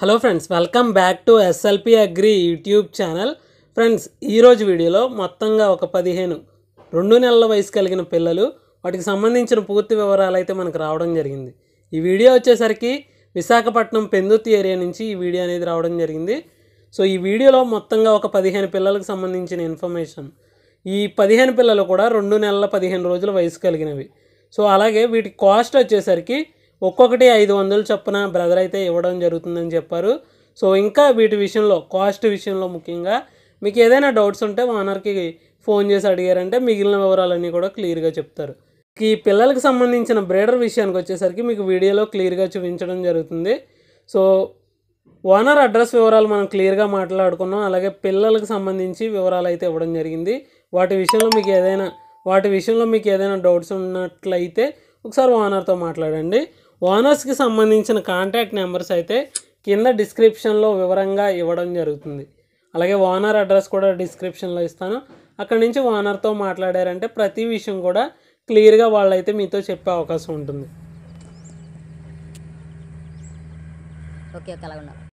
hello friends welcome back to SLP agri YouTube channel friends ఈరోజు వీడియోలో మొత్తంగా ఒక పదిహేను రెండు నెలల వయసు కలిగిన పిల్లలు వాటికి సంబంధించిన పూర్తి వివరాలు అయితే మనకు రావడం జరిగింది ఈ వీడియో వచ్చేసరికి విశాఖపట్నం పెందుతి ఏరియా నుంచి ఈ వీడియో అనేది రావడం జరిగింది సో ఈ వీడియోలో మొత్తంగా ఒక పదిహేను పిల్లలకు సంబంధించిన ఇన్ఫర్మేషన్ ఈ పదిహేను పిల్లలు కూడా రెండు నెలల పదిహేను రోజుల వయసు కలిగినవి సో అలాగే వీటి కాస్ట్ వచ్చేసరికి ఒక్కొక్కటి ఐదు వందలు చొప్పున బ్రదర్ అయితే ఇవ్వడం జరుగుతుందని చెప్పారు సో ఇంకా వీటి విషయంలో కాస్ట్ విషయంలో ముఖ్యంగా మీకు ఏదైనా డౌట్స్ ఉంటే ఓనర్కి ఫోన్ చేసి అడిగారంటే మిగిలిన వివరాలన్నీ కూడా క్లియర్గా చెప్తారు ఈ పిల్లలకు సంబంధించిన బ్రేడర్ విషయానికి వచ్చేసరికి మీకు వీడియోలో క్లియర్గా చూపించడం జరుగుతుంది సో ఓనర్ అడ్రస్ వివరాలు మనం క్లియర్గా మాట్లాడుకున్నాం అలాగే పిల్లలకు సంబంధించి వివరాలు అయితే ఇవ్వడం జరిగింది వాటి విషయంలో మీకు ఏదైనా వాటి విషయంలో మీకు ఏదైనా డౌట్స్ ఉన్నట్లయితే ఒకసారి ఓనర్తో మాట్లాడండి ఓనర్స్కి సంబంధించిన కాంటాక్ట్ నెంబర్స్ అయితే కింద డిస్క్రిప్షన్లో వివరంగా ఇవ్వడం జరుగుతుంది అలాగే ఓనర్ అడ్రస్ కూడా డిస్క్రిప్షన్లో ఇస్తాను అక్కడి నుంచి ఓనర్తో మాట్లాడారంటే ప్రతి విషయం కూడా క్లియర్గా వాళ్ళైతే మీతో చెప్పే అవకాశం ఉంటుంది ఓకే